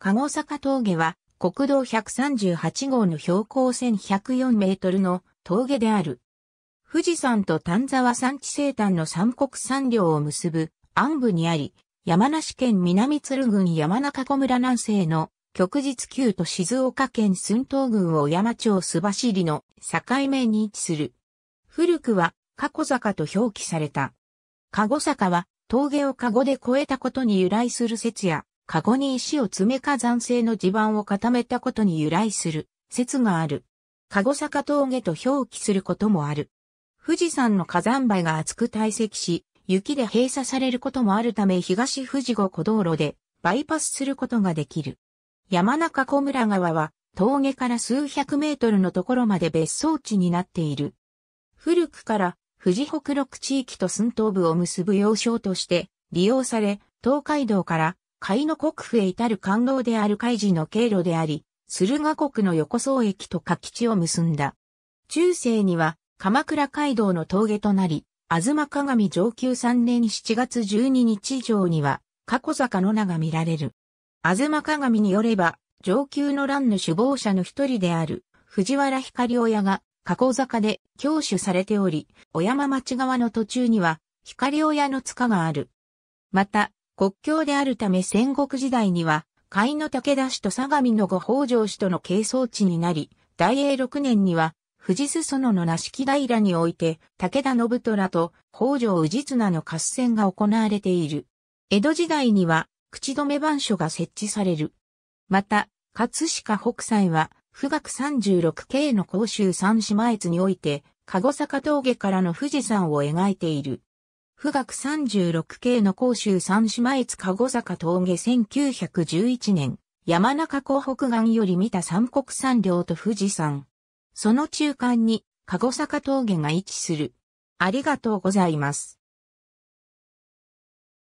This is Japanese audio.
籠坂峠は国道138号の標高1104メートルの峠である。富士山と丹沢山地西端の三国山稜を結ぶ安部にあり、山梨県南鶴郡山中湖村南西の旭日旧と静岡県寸東郡小山町須走の境目に位置する。古くは、加古坂と表記された。加古坂は、峠を加古で越えたことに由来する説や、カゴに石を詰め火山性の地盤を固めたことに由来する説がある。カゴ坂峠と表記することもある。富士山の火山灰が厚く堆積し、雪で閉鎖されることもあるため東富士五湖道路でバイパスすることができる。山中小村川は峠から数百メートルのところまで別荘地になっている。古くから富士北陸地域と寸東部を結ぶ要衝として利用され、東海道から海の国府へ至る官能である海事の経路であり、駿河国の横総駅と柿地を結んだ。中世には鎌倉街道の峠となり、東鏡上級3年7月12日上には、過去坂の名が見られる。東鏡によれば、上級の乱の首謀者の一人である、藤原光親が、加工坂で教主されており、小山町側の途中には、光親の塚がある。また、国境であるため戦国時代には、甲斐の武田氏と相模の御北条氏との係争地になり、大英6年には、富士裾野の那式平において、武田信虎と北条氏綱の合戦が行われている。江戸時代には、口止め番所が設置される。また、葛飾北斎は、富岳36系の甲州三島越において、籠坂峠からの富士山を描いている。富岳36系の甲州三島越鹿児坂峠1911年、山中湖北岸より見た三国山稜と富士山。その中間に、鹿児坂峠が位置する。ありがとうございます。